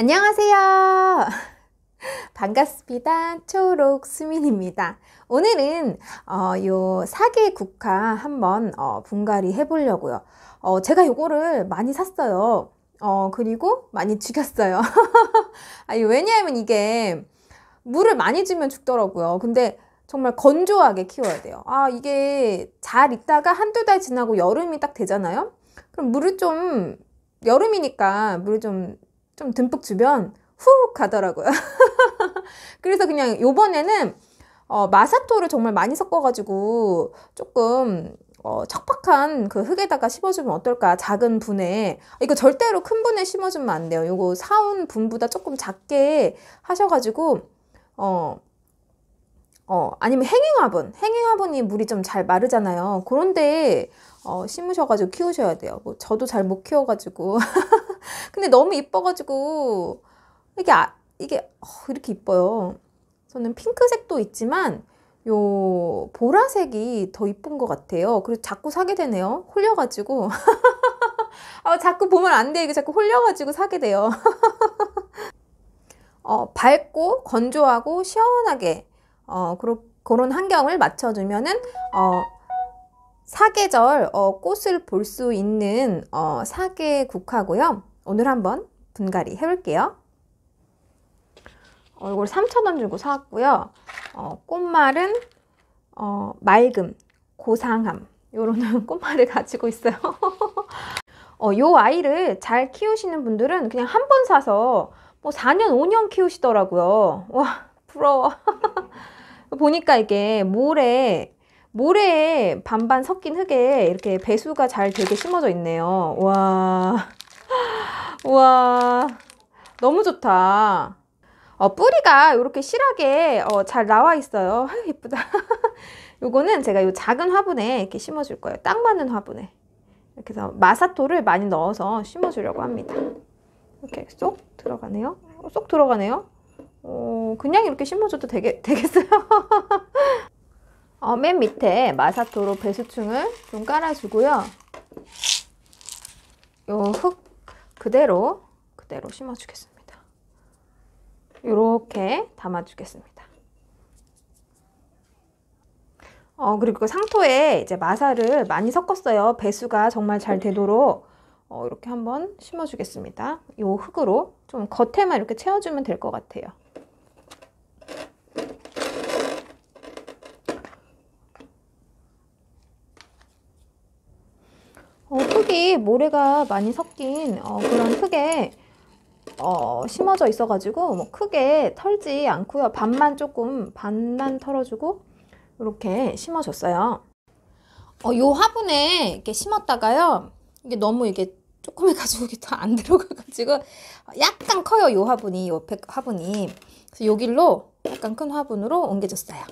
안녕하세요. 반갑습니다. 초록 수민입니다. 오늘은 어, 요 사계 국화 한번 어, 분갈이 해보려고요. 어, 제가 요거를 많이 샀어요. 어, 그리고 많이 죽였어요. 아니, 왜냐하면 이게 물을 많이 주면 죽더라고요. 근데 정말 건조하게 키워야 돼요. 아, 이게 잘 있다가 한두 달 지나고 여름이 딱 되잖아요? 그럼 물을 좀, 여름이니까 물을 좀좀 듬뿍 주면 훅 가더라고요. 그래서 그냥 요번에는 어, 마사토를 정말 많이 섞어가지고 조금 어, 척박한 그 흙에다가 심어주면 어떨까 작은 분에 이거 절대로 큰 분에 심어주면 안 돼요 이거 사온 분보다 조금 작게 하셔가지고 어, 어 아니면 행잉화분 행잉화분이 물이 좀 잘 마르잖아요 그런데 어, 심으셔가지고 키우셔야 돼요 뭐 저도 잘 못 키워가지고 근데 너무 이뻐가지고 이게 아, 이게 어, 이렇게 이뻐요. 저는 핑크색도 있지만 요 보라색이 더 이쁜 것 같아요. 그리고 자꾸 사게 되네요. 홀려가지고. 아, 자꾸 보면 안 돼. 이게 자꾸 홀려가지고 사게 돼요. 어, 밝고 건조하고 시원하게 어, 그런 환경을 맞춰주면은 어, 사계절 어, 꽃을 볼 수 있는 어, 사계국하고요. 오늘 한번 분갈이 해볼게요. 어, 이걸 3,000원 주고 사왔고요. 어, 꽃말은 어, 맑음, 고상함 요런 꽃말을 가지고 있어요. 어, 요 아이를 잘 키우시는 분들은 그냥 한 번 사서 뭐 4년, 5년 키우시더라고요. 와, 부러워. 보니까 이게 모래 모래에 반반 섞인 흙에 이렇게 배수가 잘 되게 심어져 있네요. 와, 와, 너무 좋다. 어, 뿌리가 이렇게 실하게 어, 잘 나와 있어요. 아유, 예쁘다. 요거는 제가 요 작은 화분에 이렇게 심어줄 거예요. 딱 맞는 화분에. 이렇게 해서 마사토를 많이 넣어서 심어주려고 합니다. 이렇게 쏙 들어가네요. 어, 쏙 들어가네요. 어, 그냥 이렇게 심어줘도 되겠, 되겠어요? 어, 맨 밑에 마사토로 배수층을 좀 깔아주고요. 요 흙 그대로 그대로 심어주겠습니다. 이렇게 담아주겠습니다. 어, 그리고 상토에 이제 마사를 많이 섞었어요. 배수가 정말 잘 되도록 어, 이렇게 한번 심어주겠습니다. 이 흙으로 좀 겉에만 이렇게 채워주면 될 것 같아요. 흙이 모래가 많이 섞인 어, 그런 흙에 어, 심어져 있어가지고 뭐 크게 털지 않고요. 반만 조금 반만 털어주고 이렇게 심어줬어요. 어, 요 화분에 이렇게 심었다가요. 이게 너무 이게 조금해가지고 이게 다안 들어가가지고 약간 커요. 요 화분이 옆에 화분이 그래서 요길로 약간 큰 화분으로 옮겨줬어요.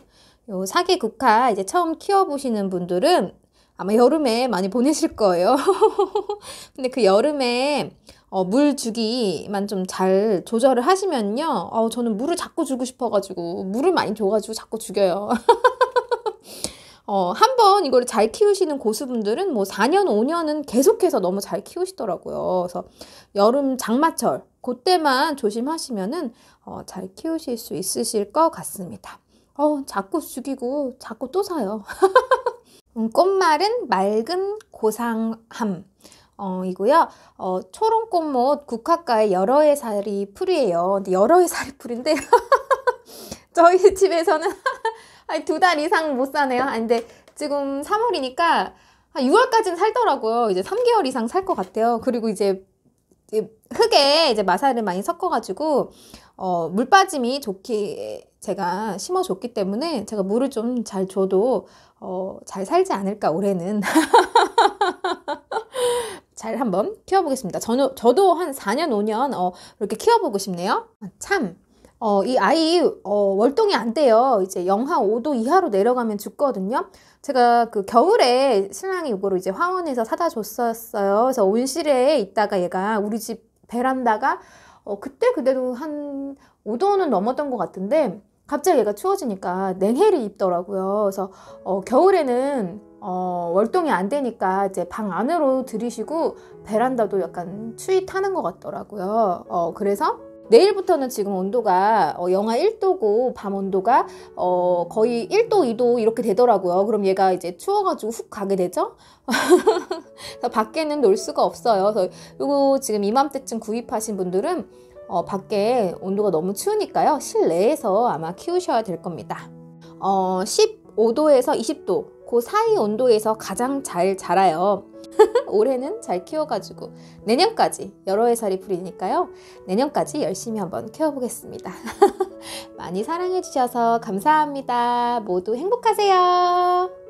요 사기 국화 이제 처음 키워보시는 분들은 아마 여름에 많이 보내실 거예요. 근데 그 여름에 어, 물 주기만 좀 잘 조절을 하시면요. 어, 저는 물을 자꾸 주고 싶어가지고 물을 많이 줘가지고 자꾸 죽여요. 어, 한번 이거를 잘 키우시는 고수분들은 뭐 4년, 5년은 계속해서 너무 잘 키우시더라고요. 그래서 여름 장마철, 그때만 조심하시면은 어, 잘 키우실 수 있으실 것 같습니다. 어, 자꾸 죽이고 자꾸 또 사요. 음, 꽃말은 맑은 고상함. 어, 이고요. 어, 초롱꽃못 국화과의 여러 해 살이 풀이에요. 근데 여러 해 살이 풀인데 저희 집에서는 두 달 이상 못 사네요. 아니, 근데 지금 3월이니까 6월까지는 살더라고요. 이제 3개월 이상 살 것 같아요. 그리고 이제 흙에 이제 마사를 많이 섞어가지고 어, 물 빠짐이 좋게 제가 심어줬기 때문에 제가 물을 좀 잘 줘도 어, 잘 살지 않을까 올해는 잘 한번 키워보겠습니다. 저는 저도 한 4년 5년 어, 이렇게 키워보고 싶네요. 아, 참. 어, 이 아이 어, 월동이 안 돼요. 이제 영하 5도 이하로 내려가면 죽거든요. 제가 그 겨울에 신랑이 이거를 이제 화원에서 사다 줬었어요. 그래서 온실에 있다가 얘가 우리 집 베란다가 어, 그때 그대로 한 5도는 넘었던 것 같은데 갑자기 얘가 추워지니까 냉해를 입더라고요. 그래서 어, 겨울에는 어, 월동이 안 되니까 이제 방 안으로 들이시고 베란다도 약간 추위 타는 것 같더라고요. 어, 그래서 내일부터는 지금 온도가 어, 영하 1도고 밤 온도가 어, 거의 1도, 2도 이렇게 되더라고요. 그럼 얘가 이제 추워가지고 훅 가게 되죠? 그래서 밖에는 놀 수가 없어요. 그래서 이거 지금 이맘때쯤 구입하신 분들은 어, 밖에 온도가 너무 추우니까요. 실내에서 아마 키우셔야 될 겁니다. 어, 15도에서 20도, 그 사이 온도에서 가장 잘 자라요. 올해는 잘 키워가지고 내년까지 여러 해살이 풀이니까요. 내년까지 열심히 한번 키워보겠습니다. 많이 사랑해주셔서 감사합니다. 모두 행복하세요.